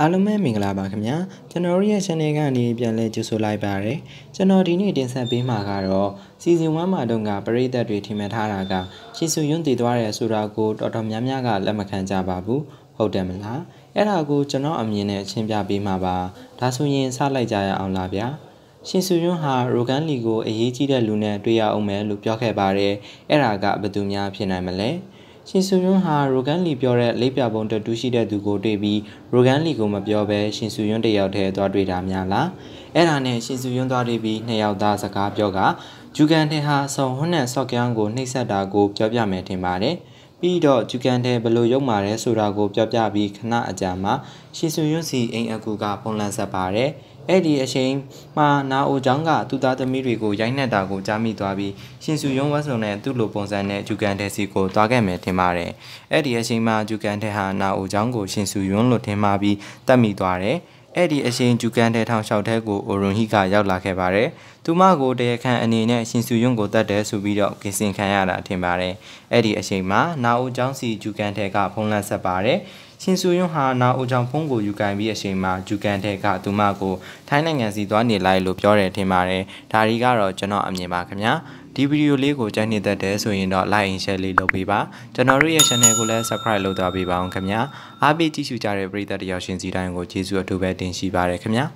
အားလုံးပဲမင်္ဂလာပါခင်ဗျာကျွန်တော်ရဲ့ channel ကနေပြန်လဲကြိုဆိုလိုက်ပါရယ်ကျွန်တော်ဒီနေ့တင်ဆက်ပေးမှာကတော့ season 1မှာတုန်းကပရိသတ်တွေထင်မှတ်ထားတာက ရှေ့ဆူယွန်းတည်သွားတယ်ဆိုတာကိုတော်တော်များများကလက်မခံကြပါဘူးဟုတ်တယ်မလားအဲ့ဒါကိုကျွန်တော်အမြင်နဲ့ရှင်းပြပေးမှာပါဒါဆိုရင်စလိုက်ကြရအောင်လားဗျာရှင်ဆူယွန်းဟာရိုဂန်လီကိုအရေးကြီးတဲ့လူနဲ့တွေ့ရအောင်မယ်လို့ပြောခဲ့ပါတယ်အဲ့ဒါကဘယ်သူများဖြစ်နိုင်မလဲ။ရှင်ဆူယွန်းဟာရိုဂန်လီပြောတဲ့လိပ်ပြပုံတတူးရှိတဲ့သူကိုတွေ့ပြီးရိုဂန်လီကိုမပြောဘဲရှင်ဆူယွန်းတယောက်တည်းသွားတွေ့တာများလားအဲ့ဒါနဲ့ရှင်ဆူယွန်းသွားတွေ့ပြီးနှစ်ယောက်သားစကားပြောကဂျူကန်ထင်ဟာဆုံဟွန်းနဲ့ဆော့ကယန်ကိုနှိပ်စက်တာကိုပြောပြမယ်ထင်ပါတယ်။ပြီးတော့ကျူကန်တဲ့ဘလို့ရုပ်မာတယ်ဆိုတာကိုပြောပြပြီးခဏအကြာမှာရှီဆူယွန်းစီအိမ်အကူကပုံလန့်ဆက်ပါတယ်အဲ့ဒီအချိန်မှာနာအိုကျောင်းကသူသားသမီးတွေကိုရိုက်နှက်တာကိုကြားမိသွားပြီးရှင်စုယုံဝတ်စုံနဲ့သူ့လိုပုံစံနဲ့ဂျူကန်တဲစီကိုသွားခဲ့မယ်ထင်ပါတယ်။အဲ့ဒီအချိန်မှာဂျူကန်တဲဟာနာအိုကျောင်းကိုရှင်စုယုံလို့ထင်မှာပြီးတတ်မိသွားတယ်။အဲ့ဒီအရှင်ဂျူကန်တဲ့ထောင်လျှောက်တဲ့ကိုအိုရွန်ဟီကရောက်လာခဲ့ပါတယ်။သူမကိုတရားခံအနေနဲ့ရှင်စုယွန်းကိုတတ်တယ်ဆိုပြီးတော့ကင်စင်ခံရတာထင်ပါတယ်။အဲ့ဒီအချိန်မှာနာအိုကျောင်းစီဂျူကန်တဲ့ကဖုံးလန့်ဆက်ပါတယ်။ရှင်ဆူယွန်းဟာနာအိုကြောင့်ဖုန်းကိုယူကန်ပြီးအချိန်မှာယူကန်တဲ့ကသူမကိုထိုင်းနိုင်ငံစီသွားနေလိုက်လို့ပြောတယ်ထင်ပါတယ်ဒါဒီကတော့ကျွန်တော်အမြင်ပါခင်ဗျာဒီဗီဒီယိုလေးကိုကြိုက်နေတတ်တယ်ဆိုရင်တော့ like and share လေးလုပ်ပေးပါကျွန်တော်တို့ရဲ့ channel ကိုလည်း subscribe လုပ်သွားပေးပါအောင်ခင်ဗျာအားပေးကြည့်ရှုကြတဲ့ပရိသတ်တယောက်ရှင်စီတိုင်းကိုကျေးဇူးအထူးပဲတင်ရှိပါတယ်ခင်ဗျာ